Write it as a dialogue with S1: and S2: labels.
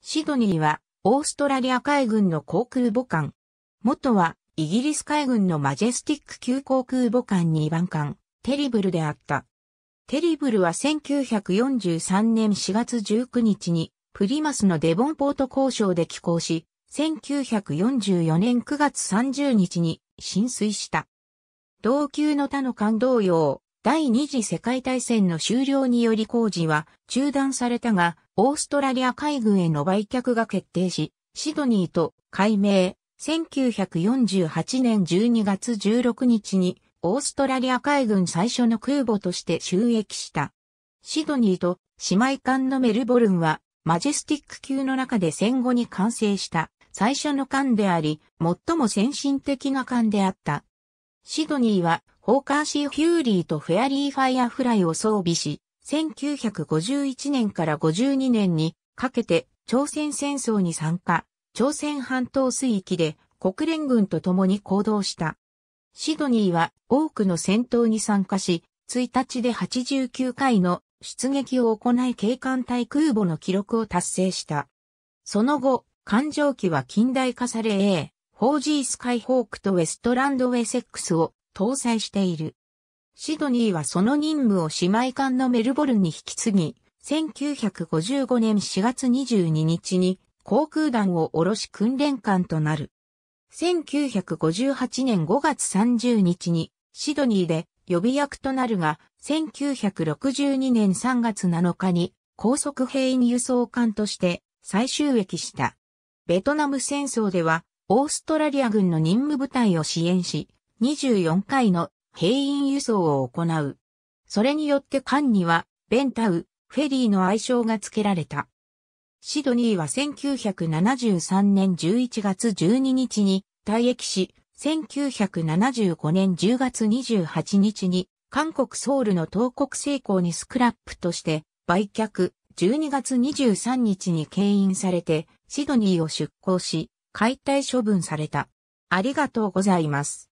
S1: シドニーは、オーストラリア海軍の航空母艦。元は、イギリス海軍のマジェスティック級航空母艦2番艦、テリブルであった。テリブルは1943年4月19日に、プリマスのデボンポート交渉で寄港し、1944年9月30日に浸水した。同級の他の艦同様、第二次世界大戦の終了により工事は中断されたが、オーストラリア海軍への売却が決定し、シドニーと改名、1948年12月16日に、オーストラリア海軍最初の空母として収益した。シドニーと姉妹艦のメルボルンは、マジェスティック級の中で戦後に完成した最初の艦であり、最も先進的な艦であった。シドニーはホーカーシー・フューリーとフェアリー・ファイアフライを装備し、1951年から52年にかけて朝鮮戦争に参加、朝鮮半島水域で国連軍と共に行動した。シドニーは多くの戦闘に参加し、1日で89回の出撃を行い警官隊空母の記録を達成した。その後、艦上機は近代化され A、4G スカイホークとウェストランドウェセックスを搭載している。シドニーはその任務を姉妹艦のメルボルンに引き継ぎ、1955年4月22日に航空団を下ろし訓練艦となる。1958年5月30日にシドニーで予備役となるが、1962年3月7日に高速兵員輸送艦として再収益した。ベトナム戦争ではオーストラリア軍の任務部隊を支援し、24回の兵員輸送を行う。それによって艦には、ベンタウ、フェリーの愛称が付けられた。シドニーは1973年11月12日に退役し、1975年10月28日に韓国ソウルの東国成功にスクラップとして売却、12月23日に牽引されてシドニーを出港し、解体処分された。ありがとうございます。